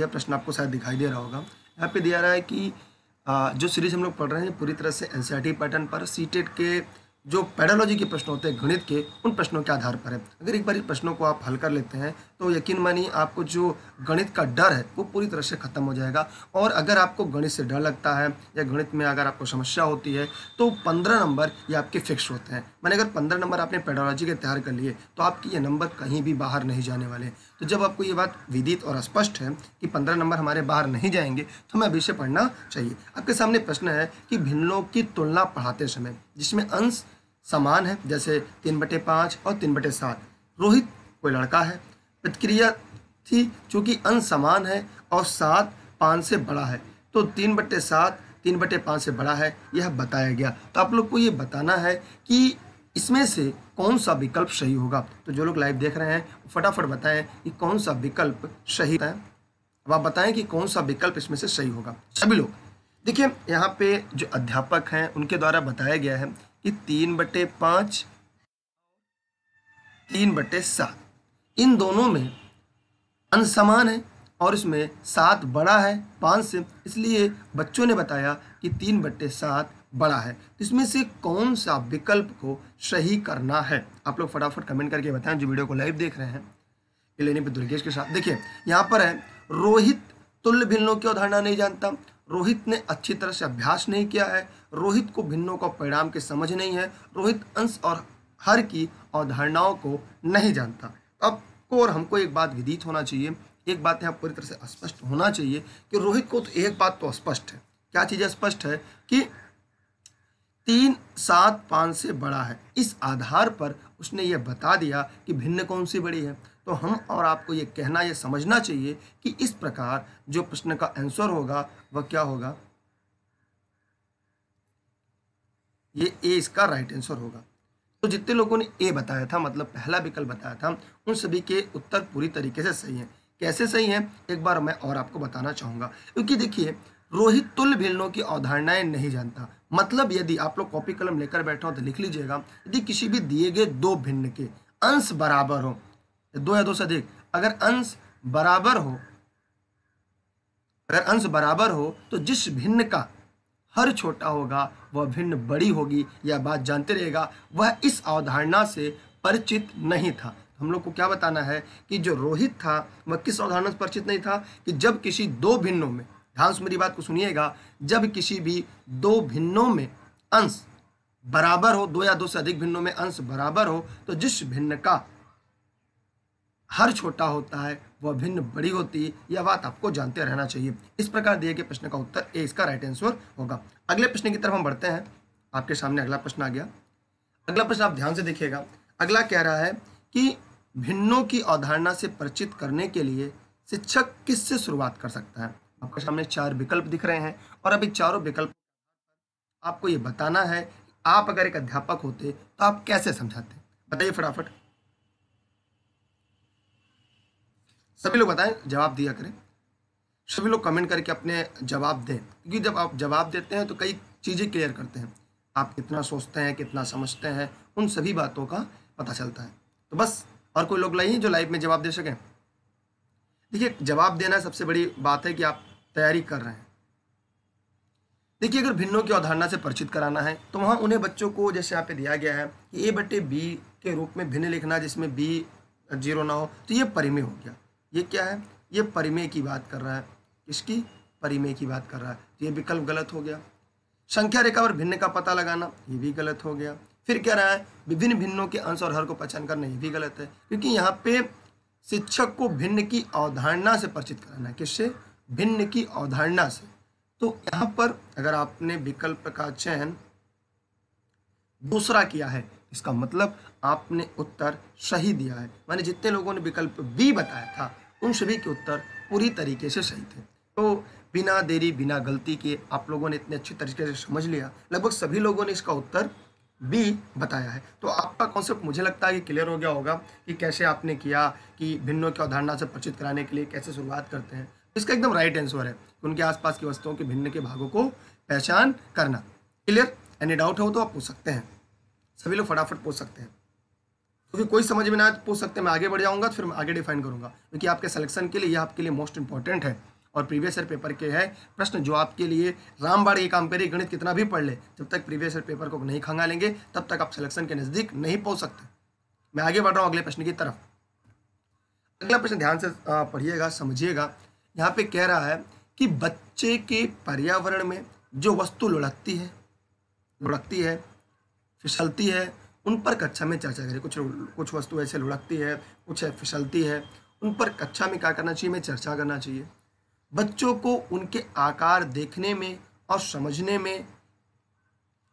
कीजिए प्रश्न आपको शायद दिखाई दे रहा होगा यहाँ पे दिया रहा है कि जो सीरीज हम लोग पढ़ रहे हैं पूरी तरह से एन पैटर्न e पर सी के जो पैडोलॉजी के प्रश्न होते हैं गणित के उन प्रश्नों के आधार पर है अगर एक बार इन प्रश्नों को आप हल कर लेते हैं तो यकीन मानिए आपको जो गणित का डर है वो पूरी तरह से ख़त्म हो जाएगा और अगर आपको गणित से डर लगता है या गणित में अगर आपको समस्या होती है तो पंद्रह नंबर ये आपके फिक्स होते हैं मैंने अगर पंद्रह नंबर आपने पैडोलॉजी के तैयार कर लिए तो आपके ये नंबर कहीं भी बाहर नहीं जाने वाले तो जब आपको ये बात विदित और स्पष्ट है कि पंद्रह नंबर हमारे बाहर नहीं जाएंगे तो हमें अभी से पढ़ना चाहिए आपके सामने प्रश्न है कि भिन्नों की तुलना पढ़ाते समय जिसमें अंश समान है जैसे तीन बटे पाँच और तीन बटे सात रोहित कोई लड़का है प्रतिक्रिया थी चूँकि अंश समान है और सात पाँच से बड़ा है तो तीन बटे सात तीन बटे पाँच से बड़ा है यह बताया गया तो आप लोग को ये बताना है कि इसमें से कौन सा विकल्प सही होगा तो जो लोग लाइव देख रहे हैं फटाफट बताएं कि कौन सा विकल्प सही है अब आप बताएं कि कौन सा विकल्प इसमें से सही होगा सभी लोग देखिए यहाँ पे जो अध्यापक हैं उनके द्वारा बताया गया है कि तीन बटे पाँच तीन बटे सात इन दोनों में अनसमान है और इसमें सात बड़ा है पाँच से इसलिए बच्चों ने बताया कि तीन बटे सात बड़ा है तो इसमें से कौन सा विकल्प को सही करना है आप लोग फटाफट कमेंट करके बताएं जो वीडियो को लाइव देख रहे हैं पर दुर्गेश के साथ देखिए यहाँ पर है रोहित तुल्य भिन्नों की अवधारणा नहीं जानता रोहित ने अच्छी तरह से अभ्यास नहीं किया है रोहित को भिन्नों का परिणाम की समझ नहीं है रोहित अंश और हर की अवधारणाओं को नहीं जानता अब को और हमको एक बात विदित होना चाहिए एक बात यहाँ पूरी तरह से स्पष्ट होना चाहिए कि रोहित को तो एक बात तो स्पष्ट है क्या चीज़ स्पष्ट है कि तीन सात पाँच से बड़ा है इस आधार पर उसने यह बता दिया कि भिन्न कौन सी बड़ी है तो हम और आपको ये कहना ये समझना चाहिए कि इस प्रकार जो प्रश्न का आंसर होगा वह क्या होगा ये ए इसका राइट आंसर होगा तो जितने लोगों ने ए बताया था मतलब पहला विकल्प बताया था उन सभी के उत्तर पूरी तरीके से सही हैं कैसे सही हैं एक बार मैं और आपको बताना चाहूँगा क्योंकि देखिए रोहित तुल भिल्लों की अवधारणाएं नहीं जानता मतलब यदि आप लोग कॉपी कलम लेकर बैठा हो तो लिख लीजिएगा यदि किसी भी दिए गए दो भिन्न के अंश बराबर हों दो या दो से अधिक अगर अंश बराबर हो अगर अंश बराबर हो तो जिस भिन्न का हर छोटा होगा वह भिन्न बड़ी होगी यह बात जानते रहेगा वह इस अवधारणा से परिचित नहीं था हम लोग को क्या बताना है कि जो रोहित था वह किस अवधारणा से परिचित नहीं था कि जब किसी दो भिन्नों में ध्यान से मेरी बात को सुनिएगा जब किसी भी दो भिन्नों में अंश बराबर हो दो या दो से अधिक भिन्नों में अंश बराबर हो तो जिस भिन्न का हर छोटा होता है वह भिन्न बड़ी होती है यह बात आपको जानते रहना चाहिए इस प्रकार दिए गए प्रश्न का उत्तर ए इसका राइट आंसर होगा अगले प्रश्न की तरफ हम बढ़ते हैं आपके सामने अगला प्रश्न आ गया अगला प्रश्न आप ध्यान से देखिएगा अगला कह रहा है कि भिन्नों की अवधारणा से परिचित करने के लिए शिक्षक किससे शुरुआत कर सकता है आपके सामने चार विकल्प दिख रहे हैं और अभी चारों विकल्प आपको ये बताना है आप अगर एक अध्यापक होते तो आप कैसे समझाते बताइए फटाफट सभी लोग बताएं जवाब दिया करें सभी लोग कमेंट करके अपने जवाब दें क्योंकि जब आप जवाब देते हैं तो कई चीज़ें क्लियर करते हैं आप कितना सोचते हैं कितना समझते हैं उन सभी बातों का पता चलता है तो बस और कोई लोग लाइए जो लाइव में जवाब दे सकें देखिए जवाब देना सबसे बड़ी बात है कि आप तैयारी कर रहे हैं देखिए अगर भिन्नों की अवधारणा से परिचित कराना है तो वहाँ उन्हें बच्चों को जैसे यहाँ पे दिया गया है कि ए बटे बी के रूप में भिन्न लिखना जिसमें बी जीरो ना हो तो ये परिमेय हो गया ये क्या है ये परिमेय की बात कर रहा है इसकी परिमेय की बात कर रहा है तो ये विकल्प गलत हो गया संख्या रेखा और भिन्न का पता लगाना ये भी गलत हो गया फिर कह रहा है विभिन्न भिन्नों के अंश और हर को पहचान करना ये भी गलत है क्योंकि यहाँ पे शिक्षक को भिन्न की अवधारणा से परिचित कराना किससे भिन्न की अवधारणा से तो यहाँ पर अगर आपने विकल्प का चयन दूसरा किया है इसका मतलब आपने उत्तर सही दिया है मैंने जितने लोगों ने विकल्प बी बताया था उन सभी के उत्तर पूरी तरीके से सही थे तो बिना देरी बिना गलती के आप लोगों ने इतने अच्छे तरीके से समझ लिया लगभग सभी लोगों ने इसका उत्तर बी बताया है तो आपका कॉन्सेप्ट मुझे लगता है कि क्लियर हो गया होगा कि कैसे आपने किया कि भिन्नों की अवधारणा से परिचित कराने के लिए कैसे शुरुआत करते हैं इसका एकदम राइट आंसर है उनके आसपास की वस्तुओं के भिन्न के भागों को पहचान करना क्लियर एनी डाउट हो तो आप पूछ सकते हैं सभी लोग फटाफट पूछ सकते हैं क्योंकि तो कोई समझ में ना आए तो पूछ सकते हैं मैं आगे बढ़ जाऊंगा तो फिर मैं आगे डिफाइन करूँगा क्योंकि आपके सिलेक्शन के लिए यह आपके लिए मोस्ट इंपॉर्टेंट है और प्रीवियस ईयर पेपर के है प्रश्न जो आपके लिए रामबाड़ ये काम करे गणित कितना भी पढ़ ले जब तक प्रीवियस ईयर पेपर को नहीं खंगा लेंगे तब तक आप सिलेक्शन के नज़दीक नहीं पहुँच सकते मैं आगे बढ़ रहा हूँ अगले प्रश्न की तरफ अगला प्रश्न ध्यान से पढ़िएगा समझिएगा यहाँ पे कह रहा है कि बच्चे के पर्यावरण में जो वस्तु लुढ़कती है लुढ़कती है फिसलती है उन पर कक्षा में चर्चा करें कुछ कुछ वस्तु ऐसे लुढ़कती है कुछ है फिसलती है उन पर कक्षा में क्या करना चाहिए में चर्चा करना चाहिए बच्चों को उनके आकार देखने में और समझने में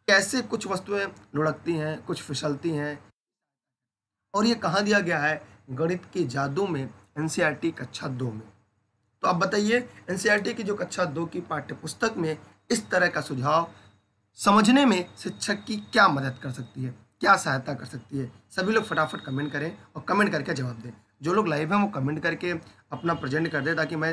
कैसे कुछ वस्तुएं लुढ़कती हैं कुछ फिसलती हैं और ये कहाँ दिया गया है गणित के जादू में एन कक्षा दो में तो आप बताइए एन की जो कक्षा दो की पुस्तक में इस तरह का सुझाव समझने में शिक्षक की क्या मदद कर सकती है क्या सहायता कर सकती है सभी लोग फटाफट कमेंट करें और कमेंट करके जवाब दें जो लोग लाइव हैं वो कमेंट करके अपना प्रेजेंट कर दें ताकि मैं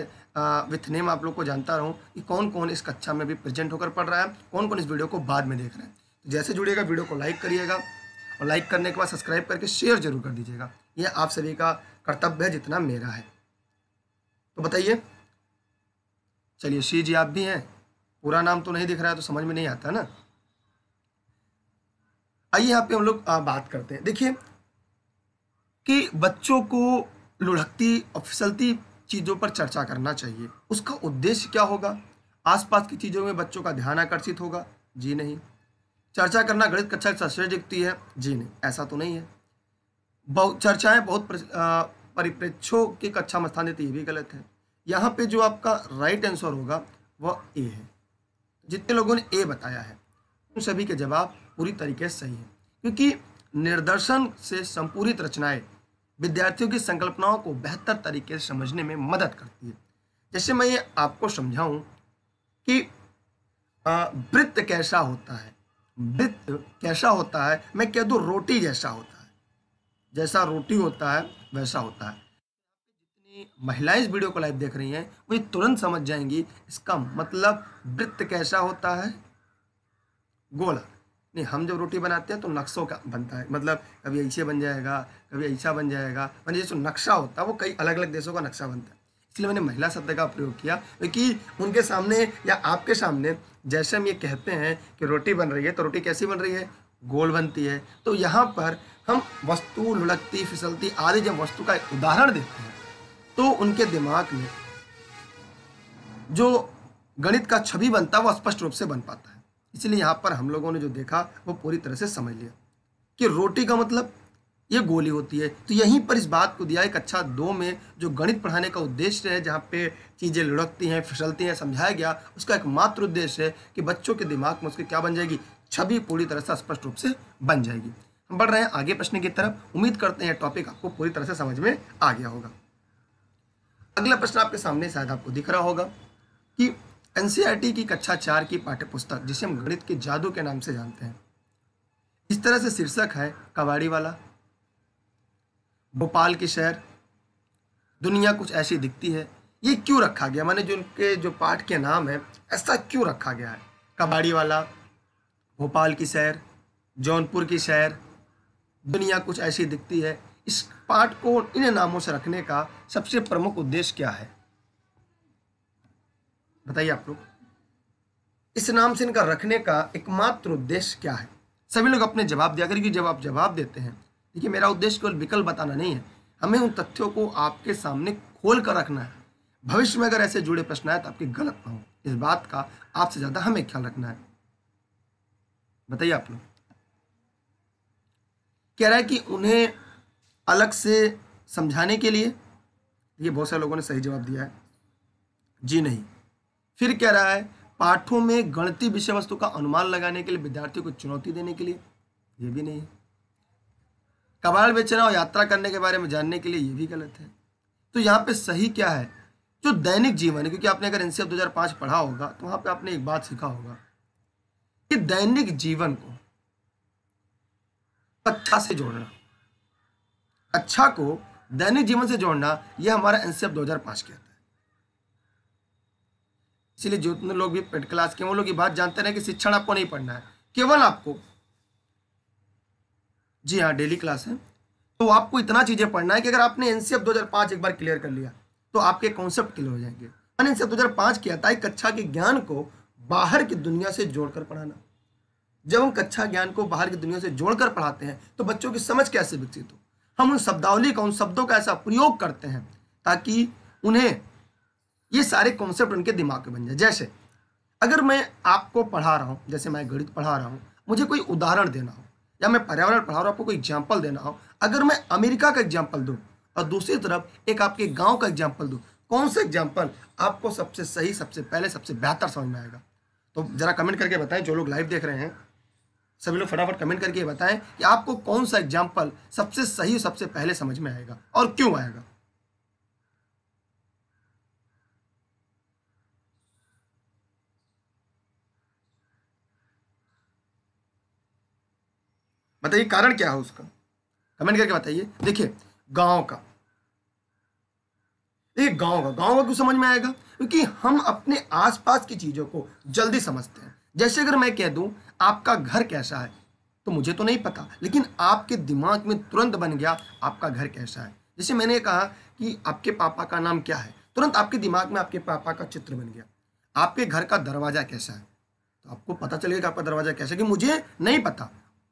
विथ नेम आप लोग को जानता रहूँ कि कौन कौन इस कक्षा में भी प्रेजेंट होकर पढ़ रहा है कौन कौन इस वीडियो को बाद में देख रहा है तो जैसे जुड़िएगा वीडियो को लाइक करिएगा और लाइक करने के बाद सब्सक्राइब करके शेयर जरूर कर दीजिएगा ये आप सभी का कर्तव्य है जितना मेरा है तो बताइए चलिए श्री जी आप भी हैं पूरा नाम तो नहीं दिख रहा है तो समझ में नहीं आता ना आइए यहाँ पे हम लोग बात करते हैं देखिए कि बच्चों को लुढ़कती और फिसलती चीज़ों पर चर्चा करना चाहिए उसका उद्देश्य क्या होगा आसपास की चीज़ों में बच्चों का ध्यान आकर्षित होगा जी नहीं चर्चा करना गणित कक्षा की सबसे दिखती है जी नहीं ऐसा तो नहीं है बहुत चर्चाएं बहुत परिप्रेक्ष्यों के कक्षा में स्थान देती ये भी गलत है यहाँ पे जो आपका राइट आंसर होगा वह ए है जितने लोगों ने ए बताया है उन सभी के जवाब पूरी तरीके से सही है क्योंकि निर्दर्शन से संपूरित रचनाएं विद्यार्थियों की संकल्पनाओं को बेहतर तरीके से समझने में मदद करती है जैसे मैं ये आपको समझाऊं कि वृत्त कैसा होता है वृत्त कैसा होता है मैं कह दूँ रोटी जैसा होता है जैसा रोटी होता है वैसा होता है महिलाएं इस वीडियो को लाइव देख रही हैं वो तुरंत समझ जाएंगी इसका मतलब वृत्त कैसा होता है गोला नहीं हम जब रोटी बनाते हैं तो नक्शों का बनता है मतलब कभी ऐसे बन जाएगा कभी ऐसा बन जाएगा मतलब जैसे नक्शा होता है वो कई अलग अलग देशों का नक्शा बनता है इसलिए मैंने महिला शब्द का प्रयोग किया क्योंकि उनके सामने या आपके सामने जैसे हम ये कहते हैं कि रोटी बन रही है तो रोटी कैसी बन रही है गोल बनती है तो यहाँ पर हम वस्तु लुढ़कती फिसलती आदि जब वस्तु का उदाहरण देते हैं तो उनके दिमाग में जो गणित का छवि बनता है वो स्पष्ट रूप से बन पाता है इसलिए यहाँ पर हम लोगों ने जो देखा वो पूरी तरह से समझ लिया कि रोटी का मतलब ये गोली होती है तो यहीं पर इस बात को दिया एक अच्छा दो में जो गणित पढ़ाने का उद्देश्य है जहाँ पे चीज़ें लुढ़कती हैं फिसलती हैं समझाया गया उसका एक मात्र उद्देश्य है कि बच्चों के दिमाग में उसकी क्या बन जाएगी छवि पूरी तरह से स्पष्ट रूप से बन जाएगी हम बढ़ रहे हैं आगे प्रश्न की तरफ उम्मीद करते हैं टॉपिक आपको पूरी तरह से समझ में आ गया होगा अगला प्रश्न आपके सामने शायद आपको दिख रहा होगा कि एनसीईआरटी की कक्षा चार की पाठ्यपुस्तक जिसे हम गणित के जादू के नाम से जानते हैं इस तरह से शीर्षक है कबाड़ी वाला भोपाल के शहर दुनिया कुछ ऐसी दिखती है ये क्यों रखा गया माने जो उनके जो पाठ के नाम है ऐसा क्यों रखा गया है कबाड़ी वाला भोपाल की शहर जौनपुर की शहर दुनिया कुछ ऐसी दिखती है इस पाठ को इन नामों से रखने का सबसे प्रमुख उद्देश्य क्या है बताइए आप लोग इस नाम से इनका रखने का एकमात्र उद्देश्य क्या है सभी लोग अपने जवाब दिया करेंगे जब आप जवाब देते हैं देखिए मेरा उद्देश्य केवल विकल्प बताना नहीं है हमें उन तथ्यों को आपके सामने खोल कर रखना है भविष्य में अगर ऐसे जुड़े प्रश्न आए तो आपके गलत ना हो इस बात का आपसे ज़्यादा हमें ख्याल रखना है बताइए आप लोग कह रहा है कि उन्हें अलग से समझाने के लिए ये बहुत सारे लोगों ने सही जवाब दिया है जी नहीं फिर कह रहा है पाठों में गणती विषय वस्तु का अनुमान लगाने के लिए विद्यार्थियों को चुनौती देने के लिए ये भी नहीं है कबाड़ बेचना और यात्रा करने के बारे में जानने के लिए ये भी गलत है तो यहाँ पे सही क्या है जो दैनिक जीवन है क्योंकि आपने अगर एनसीएफ 2005 पढ़ा होगा तो वहाँ पे आपने एक बात सीखा होगा कि दैनिक जीवन को कथा से जोड़ना अच्छा को दैनिक जीवन से जोड़ना यह हमारा एनसीएफ 2005 कहता है इसलिए जितने लोग भी पेड क्लास के वो लोग ये बात जानते रहे कि शिक्षण आपको नहीं पढ़ना है केवल आपको जी हाँ डेली क्लास है तो आपको इतना चीज़ें पढ़ना है कि अगर आपने एनसीएफ 2005 एक बार क्लियर कर लिया तो आपके कॉन्सेप्ट क्लियर हो जाएंगे दो हजार पांच किया था कक्षा के ज्ञान को बाहर की दुनिया से जोड़कर पढ़ाना जब हम कक्षा ज्ञान को बाहर की दुनिया से जोड़कर पढ़ाते हैं तो बच्चों की समझ कैसे विकसित हो हम उन शब्दावली का उन शब्दों का ऐसा प्रयोग करते हैं ताकि उन्हें ये सारे कॉन्सेप्ट उनके दिमाग में बन जाए जैसे अगर मैं आपको पढ़ा रहा हूँ जैसे मैं गणित पढ़ा रहा हूँ मुझे कोई उदाहरण देना हो या मैं पर्यावरण पढ़ा रहा हूँ आपको कोई एग्जाम्पल देना हो अगर मैं अमेरिका का एग्जाम्पल दूँ और दूसरी तरफ एक आपके गाँव का एग्जाम्पल दूँ कौन सा एग्जाम्पल आपको सबसे सही सबसे पहले सबसे बेहतर समझ में आएगा तो ज़रा कमेंट करके बताएं जो लोग लाइव देख रहे हैं सभी लोग फटाफट कमेंट करके बताएं कि आपको कौन सा एग्जाम्पल सबसे सही सबसे पहले समझ में आएगा और क्यों आएगा बताइए कारण क्या है उसका कमेंट करके बताइए देखिए गांव का देखिए गांव का गांव का क्यों समझ में आएगा क्योंकि हम अपने आसपास की चीज़ों को जल्दी समझते हैं जैसे अगर मैं कह दूं आपका घर कैसा है तो मुझे तो नहीं पता लेकिन आपके दिमाग में तुरंत बन गया आपका घर कैसा है जैसे मैंने कहा कि आपके पापा का नाम क्या है तुरंत आपके दिमाग में आपके पापा का चित्र बन गया आपके घर का दरवाज़ा कैसा है तो आपको पता चल गया कि आपका दरवाज़ा कैसा है कि मुझे नहीं पता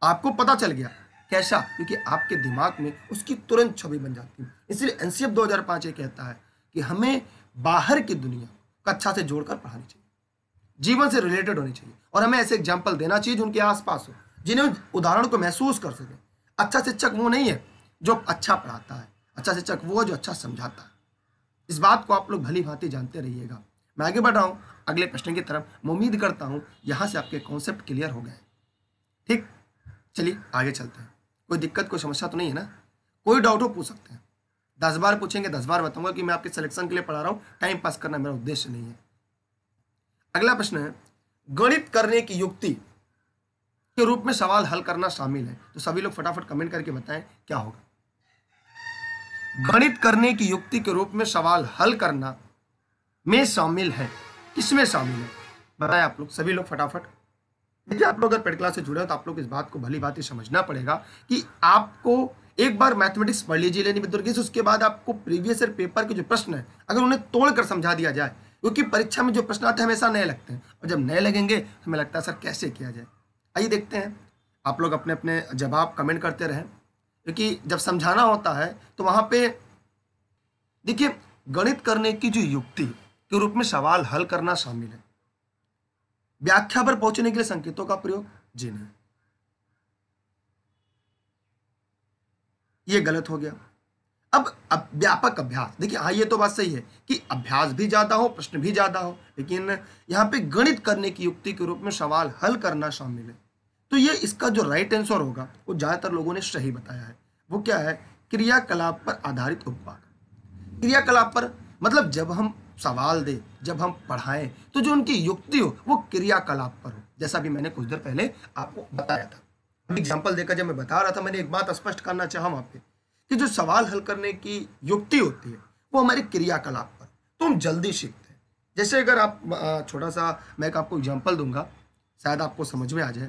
आपको पता चल गया कैसा क्योंकि आपके दिमाग में उसकी तुरंत छवि बन जाती है इसलिए एन सी एफ ये कहता है कि हमें बाहर की दुनिया को अच्छा से जोड़कर पढ़ानी चाहिए जीवन से रिलेटेड होनी चाहिए और हमें ऐसे एग्जाम्पल देना चाहिए जो उनके आसपास हो जिन्हें उदाहरण को महसूस कर सकें अच्छा शिक्षक वो नहीं है जो अच्छा पढ़ाता है अच्छा शिक्षक वो है जो अच्छा समझाता है इस बात को आप लोग भली भांति जानते रहिएगा मैं आगे बढ़ रहा हूँ अगले प्रश्न की तरफ मैं उम्मीद करता हूँ यहाँ से आपके कॉन्सेप्ट क्लियर हो गए ठीक चलिए आगे चलते हैं कोई दिक्कत कोई समस्या तो नहीं है ना कोई डाउट हो पूछ सकते हैं दस बार पूछेंगे दस बार बताऊंगा कि मैं आपके सिलेक्शन के लिए पढ़ा रहा हूँ टाइम पास करना मेरा उद्देश्य नहीं है अगला प्रश्न है गणित करने की युक्ति के रूप में सवाल हल करना शामिल है तो सभी लोग फटाफट कमेंट करके बताएं क्या होगा गणित करने की युक्ति के रूप में सवाल हल करना में शामिल है किसमें शामिल है बताएं आप लोग सभी लोग फटाफट देखिए आप लोग अगर पेड क्लास से जुड़े हो तो आप लोग इस बात को भली बात ही समझना पड़ेगा कि आपको एक बार मैथमेटिक्स पढ़ लीजिए लेनी दुर्गे उसके बाद आपको प्रीवियस ईयर पेपर के जो प्रश्न है अगर उन्हें तोड़कर समझा दिया जाए क्योंकि परीक्षा में जो प्रश्न आते हैं हमेशा नए लगते हैं और जब नए लगेंगे तो हमें लगता है सर कैसे किया जाए आइए देखते हैं आप लोग अपने अपने जवाब कमेंट करते रहें क्योंकि जब समझाना होता है तो वहाँ पे देखिए गणित करने की जो युक्ति के रूप में सवाल हल करना शामिल है व्याख्या पर पहुंचने के लिए संकेतों का प्रयोग जी नहीं ये गलत हो गया अब व्यापक अभ्यास देखिए हाँ ये तो बात सही है कि अभ्यास भी ज़्यादा हो प्रश्न भी ज़्यादा हो लेकिन यहाँ पे गणित करने की युक्ति के रूप में सवाल हल करना शामिल है तो ये इसका जो राइट आंसर होगा वो ज़्यादातर लोगों ने सही बताया है वो क्या है क्रियाकलाप पर आधारित उपवाद क्रियाकलाप पर मतलब जब हम सवाल दें जब हम पढ़ाएं तो जो उनकी युक्ति हो वो क्रियाकलाप पर हो जैसा भी मैंने कुछ देर पहले आपको बताया था एग्जाम्पल देकर जब मैं बता रहा था मैंने एक बात स्पष्ट करना चाहूँ वहाँ पे कि जो सवाल हल करने की युक्ति होती है वो हमारे क्रियाकलाप पर तो हम जल्दी सीखते हैं जैसे अगर आप छोटा सा मैं एक आपको एग्जाम्पल दूंगा शायद आपको समझ में आ जाए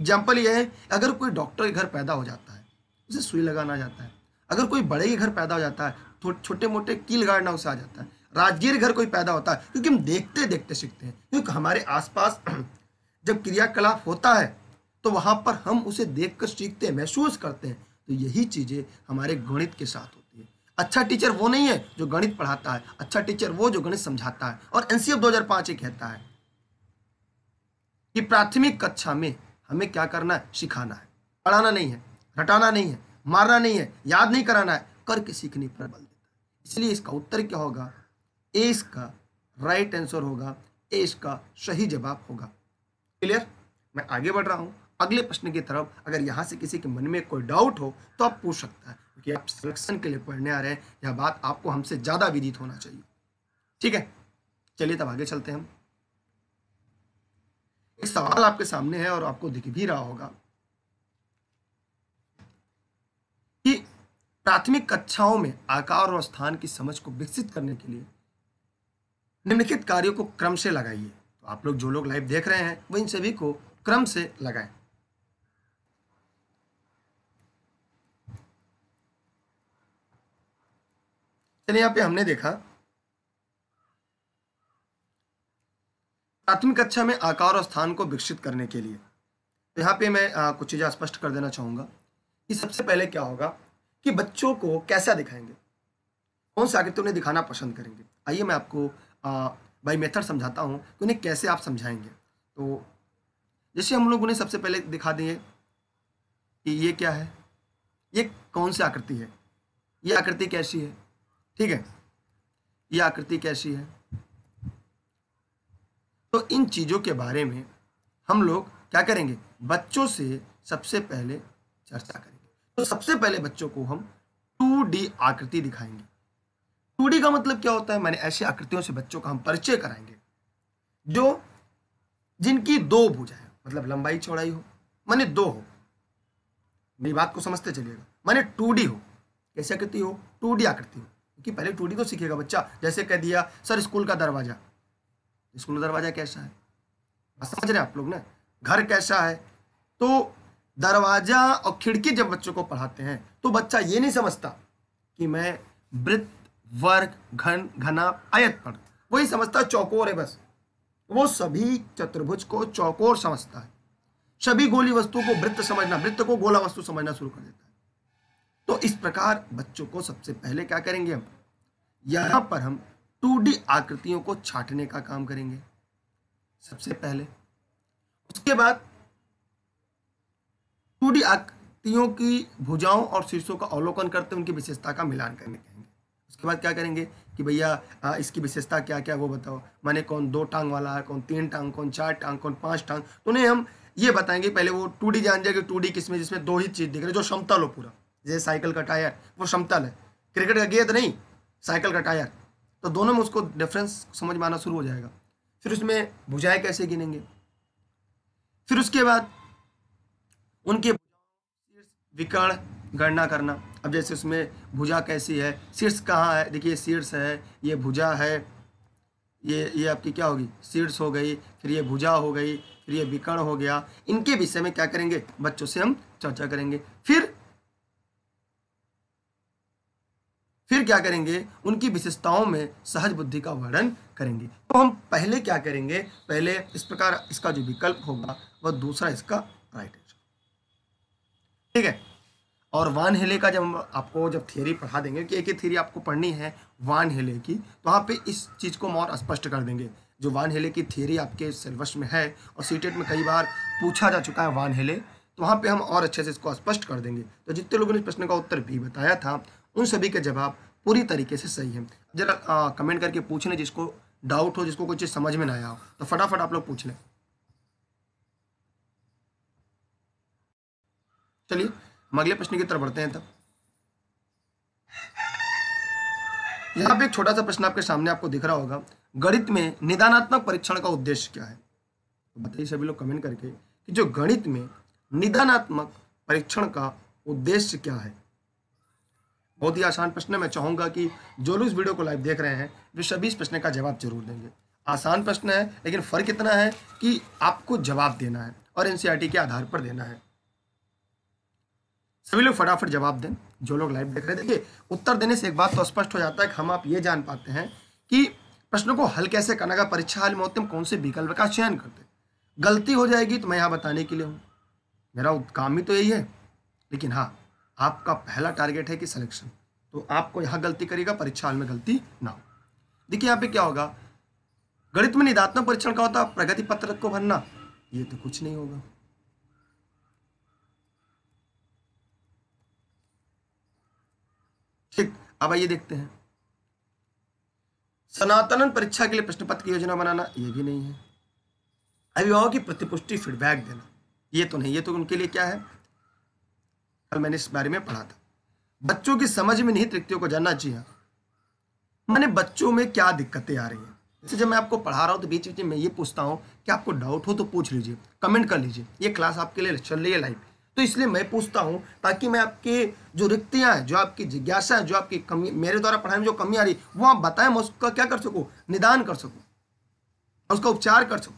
एग्जाम्पल ये है अगर कोई डॉक्टर के घर पैदा हो जाता है उसे सुई लगाना जाता है अगर कोई बड़े के घर पैदा हो जाता है तो छोटे मोटे कील गाड़ना उसे आ जाता है राजगीर घर कोई पैदा होता है क्योंकि हम देखते देखते सीखते हैं क्योंकि हमारे आसपास जब क्रियाकलाप होता है तो वहाँ पर हम उसे देख कर सीखते हैं महसूस करते हैं तो यही चीज़ें हमारे गणित के साथ होती है अच्छा टीचर वो नहीं है जो गणित पढ़ाता है अच्छा टीचर वो जो गणित समझाता है और एन सी ये कहता है कि प्राथमिक कक्षा में हमें क्या करना है सिखाना है पढ़ाना नहीं है रटाना नहीं है मारना नहीं है याद नहीं कराना है करके सीखने पर बल देता है इसलिए इसका उत्तर क्या होगा ए इसका राइट आंसर होगा ए इसका सही जवाब होगा क्लियर मैं आगे बढ़ रहा हूँ अगले प्रश्न की तरफ अगर यहाँ से किसी के मन में कोई डाउट हो तो आप पूछ सकता है क्योंकि आप सिलेक्शन के लिए पढ़ने आ रहे हैं यह बात आपको हमसे ज़्यादा विदित होना चाहिए ठीक है चलिए तब आगे चलते हैं हम एक सवाल आपके सामने है और आपको दिख भी रहा होगा कि प्राथमिक कक्षाओं में आकार और स्थान की समझ को विकसित करने के लिए निम्नलिखित कार्यों को क्रम से लगाइए तो आप लोग जो लोग लाइव देख रहे हैं वो इन सभी को क्रम से लगाएं चलिए यहाँ पे हमने देखा प्राथमिक कक्षा में आकार और स्थान को विकसित करने के लिए तो यहाँ पे मैं आ, कुछ चीज़ें स्पष्ट कर देना चाहूँगा कि सबसे पहले क्या होगा कि बच्चों को कैसा दिखाएंगे कौन सा आकृति उन्हें दिखाना पसंद करेंगे आइए मैं आपको आ, बाई मेथड समझाता हूँ कि उन्हें कैसे आप समझाएंगे तो जैसे हम लोग उन्हें सबसे पहले दिखा दिए कि ये क्या है ये कौन सी आकृति है ये आकृति कैसी है ठीक है ये आकृति कैसी है तो इन चीज़ों के बारे में हम लोग क्या करेंगे बच्चों से सबसे पहले चर्चा करेंगे तो सबसे पहले बच्चों को हम 2D आकृति दिखाएंगे 2D का मतलब क्या होता है मैंने ऐसी आकृतियों से बच्चों का हम परिचय कराएंगे जो जिनकी दो भुजाएं मतलब लंबाई चौड़ाई हो मैंने दो हो मेरी बात को समझते चलिएगा मैंने टू हो कैसी आकृति हो टू आकृति हो कि पहले टू को सीखेगा बच्चा जैसे कह दिया सर स्कूल का दरवाज़ा स्कूल का दरवाज़ा कैसा है समझ रहे आप लोग ना घर कैसा है तो दरवाज़ा और खिड़की जब बच्चों को पढ़ाते हैं तो बच्चा ये नहीं समझता कि मैं वृत्त वर्ग घन घना आयत पढ़ वही समझता चौकोर है बस वो सभी चतुर्भुज को चौकोर समझता है सभी गोली वस्तु को वृत्त समझना वृत्त को गोला वस्तु समझना शुरू कर देता है तो इस प्रकार बच्चों को सबसे पहले क्या करेंगे हम यहां पर हम 2D आकृतियों को छाटने का काम करेंगे सबसे पहले उसके बाद 2D आकृतियों की भुजाओं और शीर्षों का अवलोकन करते उनकी विशेषता का मिलान करने कहेंगे उसके बाद क्या करेंगे कि भैया इसकी विशेषता क्या क्या वो बताओ माने कौन दो टांग वाला है कौन तीन टांग कौन चार टांग कौन पांच टांग तो उन्हें हम ये बताएंगे पहले वो टू जान जाएगा टू डी किसमें जिसमें दो ही चीज़ दिख रही जो क्षमता लो पूरा जैसे साइकिल का टायर वो समतल है क्रिकेट का गेंद तो नहीं साइकिल का टायर तो दोनों में उसको डिफरेंस समझ में आना शुरू हो जाएगा फिर उसमें भुजाएं कैसे गिनेंगे फिर उसके बाद उनके विकर्ण गणना करना अब जैसे उसमें भुजा कैसी है शीर्ष कहाँ है देखिए शीर्ष है ये भुजा है ये ये आपकी क्या होगी शीर्ष हो गई फिर ये भुजा हो गई फिर ये विकर्ण हो गया इनके विषय में क्या करेंगे बच्चों से हम चर्चा करेंगे फिर फिर क्या करेंगे उनकी विशेषताओं में सहज बुद्धि का वर्णन करेंगे तो हम पहले क्या करेंगे पहले इस प्रकार इसका जो विकल्प होगा वह दूसरा इसका राइट आंसर ठीक है और वान हेले का जब हम आपको जब थियरी पढ़ा देंगे कि एक ही थियोरी आपको पढ़नी है वान हेले की तो वहाँ पे इस चीज़ को हम और स्पष्ट कर देंगे जो वान हेले की थियोरी आपके सिलेबस में है और सी e में कई बार पूछा जा चुका है वान हेले तो वहाँ पे हम और अच्छे से इसको स्पष्ट कर देंगे तो जितने लोगों ने इस प्रश्न का उत्तर भी बताया था उन सभी के जवाब पूरी तरीके से सही है जरा कमेंट करके पूछ लें जिसको डाउट हो जिसको कोई चीज़ समझ में ना आया हो तो फटाफट आप लोग पूछ लें चलिए अगले प्रश्न की तरफ बढ़ते हैं तब यहाँ पे एक छोटा सा प्रश्न आपके सामने आपको दिख रहा होगा गणित में निदानात्मक परीक्षण का उद्देश्य क्या है तो बताइए सभी लोग कमेंट करके कि जो गणित में निदानात्मक परीक्षण का उद्देश्य क्या है बहुत ही आसान प्रश्न मैं चाहूँगा कि जो लोग इस वीडियो को लाइव देख रहे हैं वे सभी इस प्रश्न का जवाब जरूर देंगे आसान प्रश्न है लेकिन फ़र्क इतना है कि आपको जवाब देना है और एन e के आधार पर देना है सभी लोग फटाफट जवाब दें जो लोग लाइव देख रहे हैं देखिए उत्तर देने से एक बात तो स्पष्ट हो जाता है कि हम आप ये जान पाते हैं कि प्रश्नों को हल कैसे करना का परीक्षा हल में होते हम कौन से विकल्प का चयन करते गलती हो जाएगी तो मैं यहाँ बताने के लिए हूँ मेरा काम ही तो यही है लेकिन हाँ आपका पहला टारगेट है कि सिलेक्शन तो आपको यहाँ गलती करेगा परीक्षा में गलती ना हो देखिए यहाँ पे क्या होगा गणित में निदात्मक परीक्षण का होता प्रगति पत्र को भरना ये तो कुछ नहीं होगा ठीक अब आइए देखते हैं सनातन परीक्षा के लिए प्रश्न पत्र की योजना बनाना ये भी नहीं है अभिभावक की प्रतिपुष्टि फीडबैक देना ये तो नहीं ये तो उनके लिए क्या है कल मैंने इस बारे में पढ़ा था बच्चों की समझ में निहित रिक्तियों को जानना चाहिए हाँ। मैंने बच्चों में क्या दिक्कतें आ रही हैं जैसे जब मैं आपको पढ़ा रहा हूँ तो बीच बीच में मैं ये पूछता हूँ कि आपको डाउट हो तो पूछ लीजिए कमेंट कर लीजिए ये क्लास आपके लिए चल रही है लाइव तो इसलिए मैं पूछता हूँ ताकि मैं आपके जो रिक्तियाँ हैं जो आपकी जिज्ञासा है जो आपकी कमी मेरे द्वारा पढ़ाई में जो कमी आ रही वो आप बताएं मैं उसका क्या कर सकूँ निदान कर सकूँ उसका उपचार कर सकूँ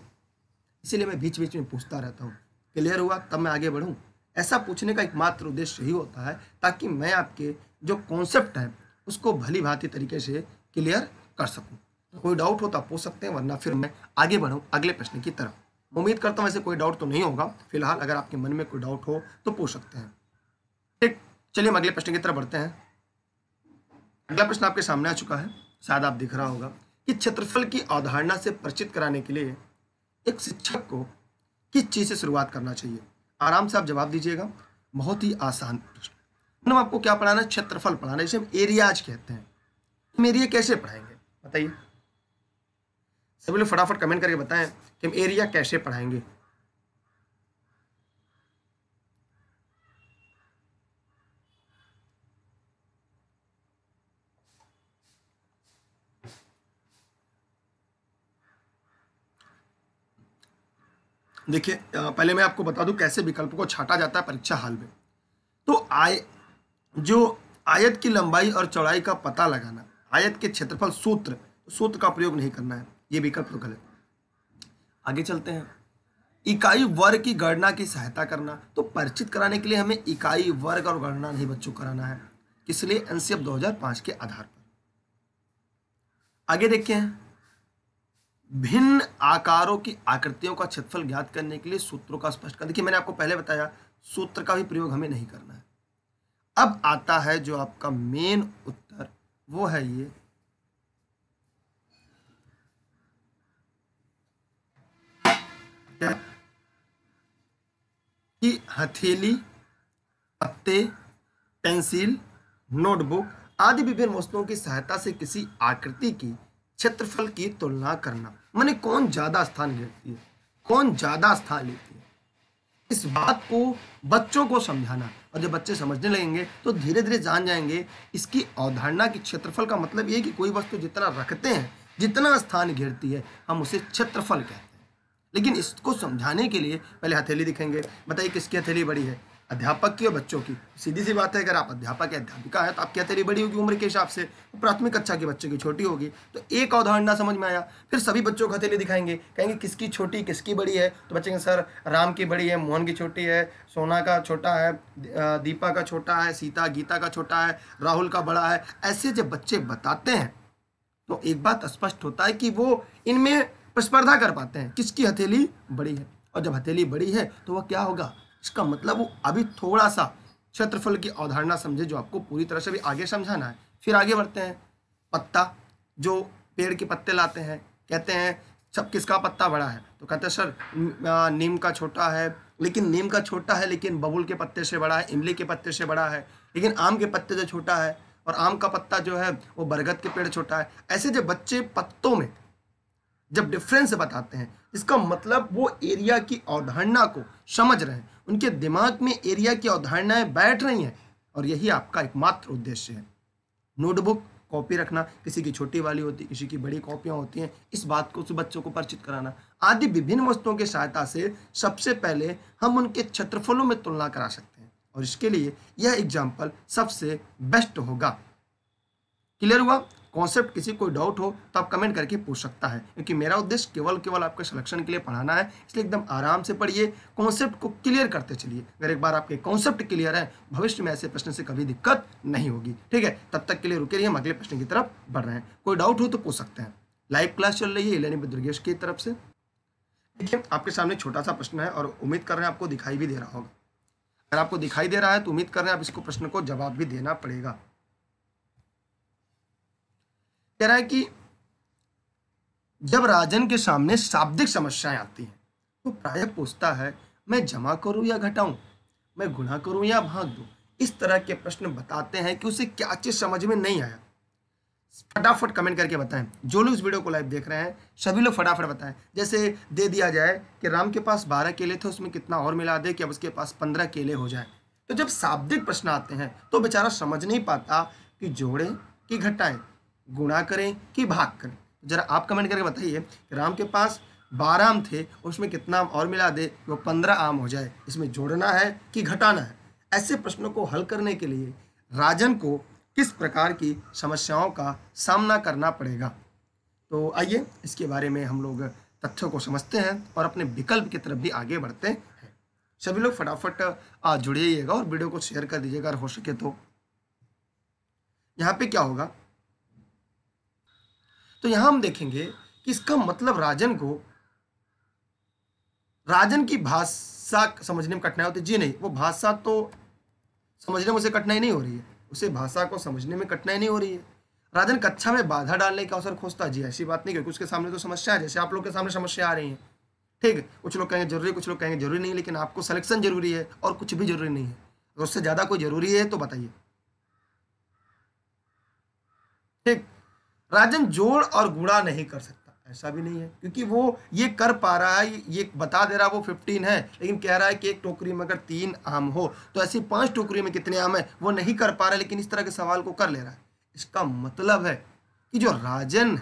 इसीलिए मैं बीच बीच में पूछता रहता हूँ क्लियर हुआ तब मैं आगे बढ़ूँ ऐसा पूछने का एकमात्र उद्देश्य ही होता है ताकि मैं आपके जो कॉन्सेप्ट है उसको भली भांति तरीके से क्लियर कर सकूँ कोई डाउट हो तो आप पूछ सकते हैं वरना फिर मैं आगे बढ़ूँ अगले प्रश्न की तरफ उम्मीद करता हूँ ऐसे कोई डाउट तो नहीं होगा फिलहाल अगर आपके मन में कोई डाउट हो तो पूछ सकते हैं ठीक चलिए हम अगले प्रश्न की तरफ बढ़ते हैं अगला प्रश्न आपके सामने आ चुका है शायद आप दिख रहा होगा कि क्षेत्रफल की अवधारणा से परिचित कराने के लिए एक शिक्षक को किस चीज़ से शुरुआत करना चाहिए आराम से आप जवाब दीजिएगा बहुत ही आसान प्रश्न हम आपको क्या पढ़ाना है क्षेत्रफल पढ़ाना है इसे हम एरियाज कहते हैं हम एरिया कैसे पढ़ाएंगे बताइए सभी लोग फटाफट कमेंट करके बताएं कि हम एरिया कैसे पढ़ाएंगे देखिए पहले मैं आपको बता दूं कैसे विकल्प को छाटा जाता है परीक्षा हाल में तो आय जो आयत की लंबाई और चौड़ाई का पता लगाना आयत के क्षेत्रफल सूत्र सूत्र का प्रयोग नहीं करना है ये विकल्प तो गलत आगे चलते हैं इकाई वर्ग की गणना की सहायता करना तो परिचित कराने के लिए हमें इकाई वर्ग और गणना नहीं बच्चों कराना है इसलिए एनसीएफ 2005 के आधार पर आगे देखते हैं भिन्न आकारों की आकृतियों का क्षेत्रफल ज्ञात करने के लिए सूत्रों का स्पष्ट कर देखिए मैंने आपको पहले बताया सूत्र का भी प्रयोग हमें नहीं करना है अब आता है जो आपका मेन उत्तर वो है ये कि हथेली पत्ते पेंसिल नोटबुक आदि विभिन्न वस्तुओं की सहायता से किसी आकृति की क्षेत्रफल की तुलना करना मैंने कौन ज़्यादा स्थान घेरती है कौन ज़्यादा स्थान लेती है इस बात को बच्चों को समझाना और जब बच्चे समझने लगेंगे तो धीरे धीरे जान जाएंगे इसकी अवधारणा की क्षेत्रफल का मतलब ये कि कोई वस्तु जितना रखते हैं जितना स्थान घेरती है हम उसे क्षेत्रफल कहते हैं लेकिन इसको समझाने के लिए पहले हथेली दिखेंगे बताइए किसकी हथेली बड़ी है अध्यापक की और बच्चों की सीधी सी बात है अगर आप अध्यापक या अध्यापिका है तो आपकी हथेली बड़ी होगी उम्र के हिसाब से प्राथमिक कक्षा के बच्चों की छोटी होगी तो एक अवधारणा समझ में आया फिर सभी बच्चों को हथेली दिखाएंगे कहेंगे किसकी छोटी किसकी बड़ी है तो बच्चे सर राम की बड़ी है मोहन की छोटी है सोना का छोटा है दीपा का छोटा है सीता गीता का छोटा है राहुल का बड़ा है ऐसे जब बच्चे बताते हैं तो एक बात स्पष्ट होता है कि वो इनमें प्रतिस्पर्धा कर पाते हैं किसकी हथेली बड़ी है और जब हथेली बड़ी है तो वह क्या होगा इसका मतलब वो अभी थोड़ा सा क्षेत्रफल की अवधारणा समझे जो आपको पूरी तरह से अभी आगे समझाना है फिर आगे बढ़ते हैं पत्ता जो पेड़ के पत्ते लाते हैं कहते हैं सब किसका पत्ता बड़ा है तो कहते हैं सर नीम का छोटा है लेकिन नीम का छोटा है लेकिन बबुल के पत्ते से बड़ा है इमली के पत्ते से बड़ा है लेकिन आम के पत्ते से छोटा है और आम का पत्ता जो है वो बरगद के पेड़ छोटा है ऐसे जब बच्चे पत्तों में जब डिफरेंस बताते हैं इसका मतलब वो एरिया की अवधारणा को समझ रहे हैं उनके दिमाग में एरिया की अवधारणाएं बैठ रही हैं और यही आपका एकमात्र उद्देश्य है नोटबुक कॉपी रखना किसी की छोटी वाली होती किसी की बड़ी कॉपियाँ होती हैं इस बात को बच्चों को परिचित कराना आदि विभिन्न वस्तुओं की सहायता से सबसे पहले हम उनके क्षेत्रफलों में तुलना करा सकते हैं और इसके लिए यह एग्जाम्पल सबसे बेस्ट होगा क्लियर हुआ कॉन्सेप्ट किसी कोई डाउट हो तो आप कमेंट करके पूछ सकता है क्योंकि मेरा उद्देश्य केवल केवल आपके सिलेक्शन के लिए पढ़ाना है इसलिए एकदम आराम से पढ़िए कॉन्सेप्ट को क्लियर करते चलिए अगर एक बार आपके कॉन्सेप्ट क्लियर है भविष्य में ऐसे प्रश्न से कभी दिक्कत नहीं होगी ठीक है तब तक के लिए रुके रहिए हम अगले प्रश्न की तरफ बढ़ रहे हैं कोई डाउट हो तो पूछ सकते हैं लाइव क्लास चल रही है इलेनी दुर्गेश की तरफ से देखिए आपके सामने छोटा सा प्रश्न है और उम्मीद कर रहे हैं आपको दिखाई भी दे रहा होगा अगर आपको दिखाई दे रहा है तो उम्मीद कर रहे हैं आप इसको प्रश्न को जवाब भी देना पड़ेगा कह रहा है कि जब राजन के सामने शाब्दिक समस्याएं आती हैं तो प्राय पूछता है मैं जमा करूं या घटाऊं मैं गुना करूं या भाग दूं इस तरह के प्रश्न बताते हैं कि उसे क्या चीज़ समझ में नहीं आया फटाफट कमेंट करके बताएं जो लोग इस वीडियो को लाइव देख रहे हैं सभी लोग फटाफट बताएं जैसे दे दिया जाए कि राम के पास बारह केले थे उसमें कितना और मिला दे कि अब उसके पास पंद्रह केले हो जाए तो जब शाब्दिक प्रश्न आते हैं तो बेचारा समझ नहीं पाता कि जोड़ें कि घटाएं गुणा करें कि भाग करें जरा आप कमेंट करके बताइए राम के पास बारह आम थे उसमें कितना आम और मिला दे वो पंद्रह आम हो जाए इसमें जोड़ना है कि घटाना है ऐसे प्रश्नों को हल करने के लिए राजन को किस प्रकार की समस्याओं का सामना करना पड़ेगा तो आइए इसके बारे में हम लोग तथ्यों को समझते हैं और अपने विकल्प की तरफ भी आगे बढ़ते हैं सभी लोग फटाफट जुड़िएगा और वीडियो को शेयर कर दीजिएगा अगर हो सके तो यहाँ पे क्या होगा तो यहां हम देखेंगे कि इसका मतलब राजन को राजन की भाषा समझने में कठिनाई होती है जी नहीं वो भाषा तो समझने में उसे कठिनाई नहीं हो रही है उसे भाषा को समझने में कठिनाई नहीं हो रही है राजन कक्षा में बाधा डालने का अवसर खोजता जी ऐसी बात नहीं क्योंकि उसके सामने तो समस्या है जैसे आप लोग के सामने समस्या आ रही है ठीक है कुछ लोग कहेंगे जरूरी कुछ लोग कहेंगे जरूरी नहीं लेकिन आपको सलेक्शन जरूरी है और कुछ भी जरूरी नहीं है अगर उससे ज़्यादा कोई जरूरी है तो बताइए ठीक राजन जोड़ और गुड़ा नहीं कर सकता ऐसा भी नहीं है क्योंकि वो ये कर पा रहा है ये बता दे रहा है वो फिफ्टीन है लेकिन कह रहा है कि एक टोकरी में अगर तीन आम हो तो ऐसी पांच टोकरी में कितने आम है वो नहीं कर पा रहा लेकिन इस तरह के सवाल को कर ले रहा है इसका मतलब है कि जो राजन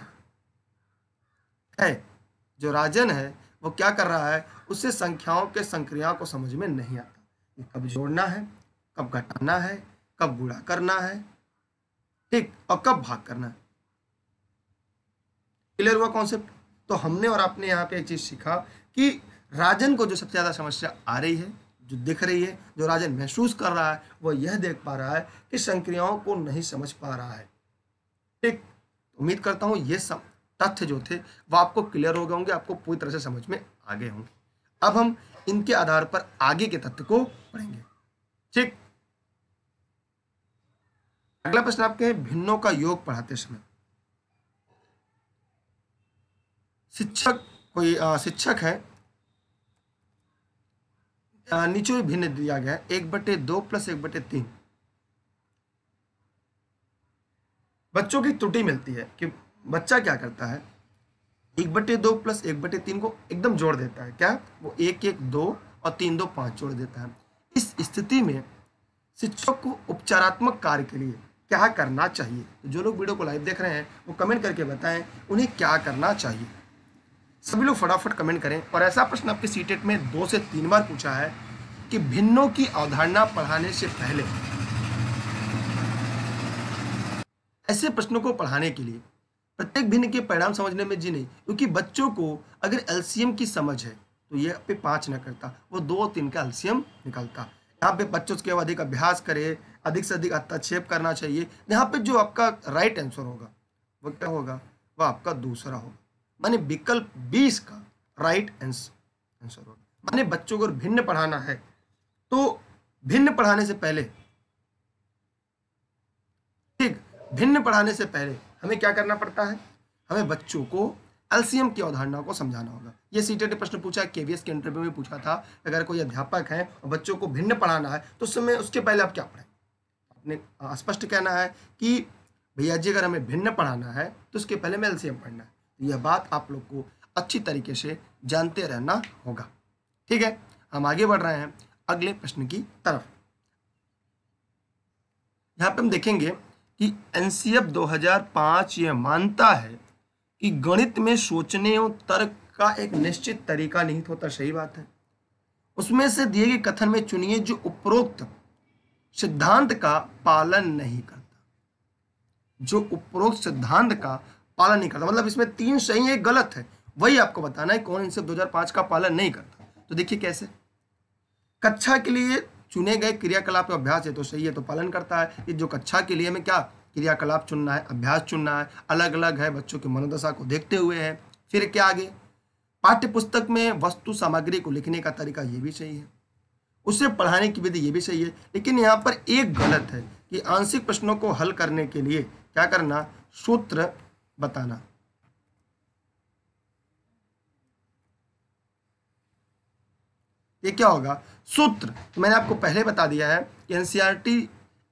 है जो राजन है वो क्या कर रहा है उससे संख्याओं के संक्रियाओं को समझ में नहीं आता कब जोड़ना है कब घटाना है कब गुड़ा करना है ठीक और कब भाग करना है क्लियर हुआ कॉन्सेप्ट तो हमने और आपने यहाँ पे एक चीज़ सीखा कि राजन को जो सबसे ज़्यादा समस्या आ रही है जो दिख रही है जो राजन महसूस कर रहा है वह यह देख पा रहा है कि संक्रियाओं को नहीं समझ पा रहा है ठीक उम्मीद करता हूँ ये सब तथ्य जो थे वह आपको क्लियर हो गए होंगे आपको पूरी तरह से समझ में आ गए होंगे अब हम इनके आधार पर आगे के तथ्य को पढ़ेंगे ठीक अगला प्रश्न आपके भिन्नों का योग पढ़ाते समय शिक्षक कोई शिक्षक है नीचे भिन्न दिया गया है एक बटे दो प्लस एक बटे तीन बच्चों की त्रुटि मिलती है कि बच्चा क्या करता है एक बटे दो प्लस एक बटे तीन को एकदम जोड़ देता है क्या वो एक एक दो और तीन दो पाँच जोड़ देता है इस स्थिति में शिक्षक को उपचारात्मक कार्य के लिए क्या करना चाहिए जो लोग वीडियो को लाइव देख रहे हैं वो कमेंट करके बताएं उन्हें क्या करना चाहिए सभी लोग फटाफट कमेंट करें और ऐसा प्रश्न आपके सी में दो से तीन बार पूछा है कि भिन्नों की अवधारणा पढ़ाने से पहले ऐसे प्रश्नों को पढ़ाने के लिए प्रत्येक भिन्न के परिणाम समझने में जी नहीं क्योंकि बच्चों को अगर एलसीएम की समझ है तो ये पे पांच न करता वो दो तीन का एलसीएम निकलता यहाँ पे बच्चों के अधिक अभ्यास करे अधिक से अधिक हस्तक्षेप करना चाहिए यहाँ पे जो आपका राइट आंसर होगा वो क्या होगा वह आपका दूसरा होगा माने विकल्प बी इसका राइट आंसर आंसर होगा माने बच्चों को भिन्न पढ़ाना है तो भिन्न पढ़ाने से पहले ठीक भिन्न पढ़ाने से पहले हमें क्या करना पड़ता है हमें बच्चों को एलसीएम की अवधारणा को समझाना होगा ये सीटेट प्रश्न पूछा केवीएस के इंटरव्यू में पूछा था अगर कोई अध्यापक है और बच्चों को भिन्न पढ़ाना है तो उस समय उसके पहले आप क्या पढ़ें आपने स्पष्ट कहना है कि भैया जी अगर हमें भिन्न पढ़ाना है तो उसके पहले हमें एलसीएम पढ़ना है यह बात आप लोग को अच्छी तरीके से जानते रहना होगा ठीक है हम आगे बढ़ रहे हैं अगले प्रश्न की तरफ यहाँ पे हम देखेंगे कि एनसीएफ 2005 यह मानता है कि गणित में सोचने और तर्क का एक निश्चित तरीका निहित होता सही बात है उसमें से दिए गए कथन में चुनिए जो उपरोक्त सिद्धांत का पालन नहीं करता जो उपरोक्त सिद्धांत का पालन नहीं करता मतलब इसमें तीन सही है गलत है वही आपको बताना है कौन इनसे 2005 का पालन नहीं करता तो देखिए कैसे कक्षा के लिए चुने गए क्रियाकलाप का अभ्यास है तो सही है तो पालन करता है ये जो कक्षा के लिए हमें क्या क्रियाकलाप चुनना है अभ्यास चुनना है अलग अलग है बच्चों की मनोदशा को देखते हुए है फिर क्या आगे पाठ्य पुस्तक में वस्तु सामग्री को लिखने का तरीका ये भी सही है उसे पढ़ाने की विधि ये भी सही है लेकिन यहाँ पर एक गलत है कि आंशिक प्रश्नों को हल करने के लिए क्या करना सूत्र बताना ये क्या होगा सूत्र तो मैंने आपको पहले बता दिया है कि एनसीईआरटी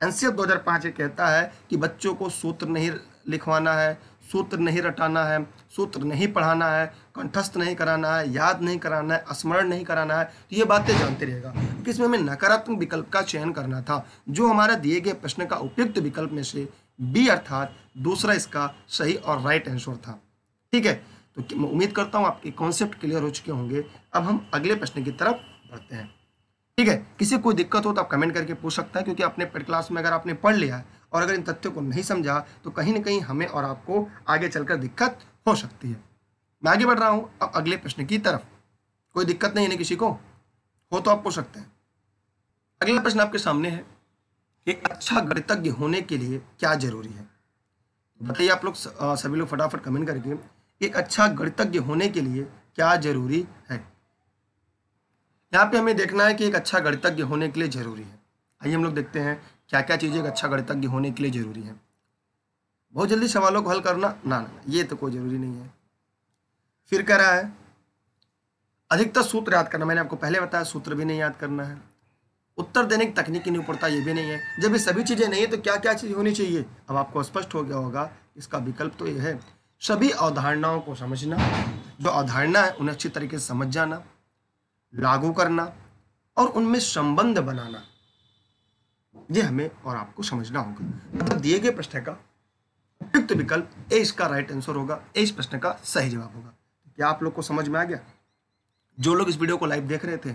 एनसीएफ 2005 ये कहता है कि बच्चों को सूत्र नहीं लिखवाना है सूत्र नहीं रटाना है सूत्र नहीं पढ़ाना है कंठस्थ नहीं कराना है याद नहीं कराना है स्मरण नहीं कराना है तो ये बातें जानते रहेगा इसमें हमें नकारात्मक विकल्प का चयन करना था जो हमारा दिए गए प्रश्न का उपयुक्त विकल्प में से बी अर्थात दूसरा इसका सही और राइट आंसर था ठीक है तो मैं उम्मीद करता हूँ आपके कॉन्सेप्ट क्लियर हो चुके होंगे अब हम अगले प्रश्न की तरफ बढ़ते हैं ठीक है किसी कोई दिक्कत हो तो आप कमेंट करके पूछ सकते हैं क्योंकि आपने पेड क्लास में अगर आपने पढ़ लिया है और अगर इन तथ्यों को नहीं समझा तो कहीं ना कहीं हमें और आपको आगे चलकर दिक्कत हो सकती है मैं आगे बढ़ रहा हूँ अब अगले प्रश्न की तरफ कोई दिक्कत नहीं है किसी को हो तो आप पूछ सकते हैं अगला प्रश्न आपके सामने है एक अच्छा गणितज्ञ होने के लिए क्या जरूरी है बताइए आप लोग सभी लोग फटाफट कमेंट करके एक अच्छा गणितज्ञ होने के लिए क्या जरूरी है यहाँ पे हमें देखना है कि एक अच्छा गणितज्ञ होने के लिए जरूरी है आइए हम लोग देखते हैं क्या क्या चीज़ें एक अच्छा गणितज्ञ होने के लिए जरूरी है बहुत जल्दी सवालों को हल करना ना ना ये तो कोई ज़रूरी नहीं है फिर कह रहा है अधिकतर सूत्र याद करना मैंने आपको पहले बताया सूत्र भी नहीं याद करना है उत्तर देने की तकनीक ही नहीं पड़ता ये भी नहीं है जब ये सभी चीज़ें नहीं है तो क्या क्या चीज़ होनी चाहिए अब आपको स्पष्ट हो गया होगा इसका विकल्प तो ये है सभी अवधारणाओं को समझना जो अवधारणा है उन्हें अच्छी तरीके से समझ जाना लागू करना और उनमें संबंध बनाना ये हमें और आपको समझना होगा मतलब दिए गए प्रश्न का उपयुक्त विकल्प ए इसका राइट आंसर होगा ए इस प्रश्न का सही जवाब होगा क्या आप लोग को समझ में आ गया जो लोग इस वीडियो को लाइव देख रहे थे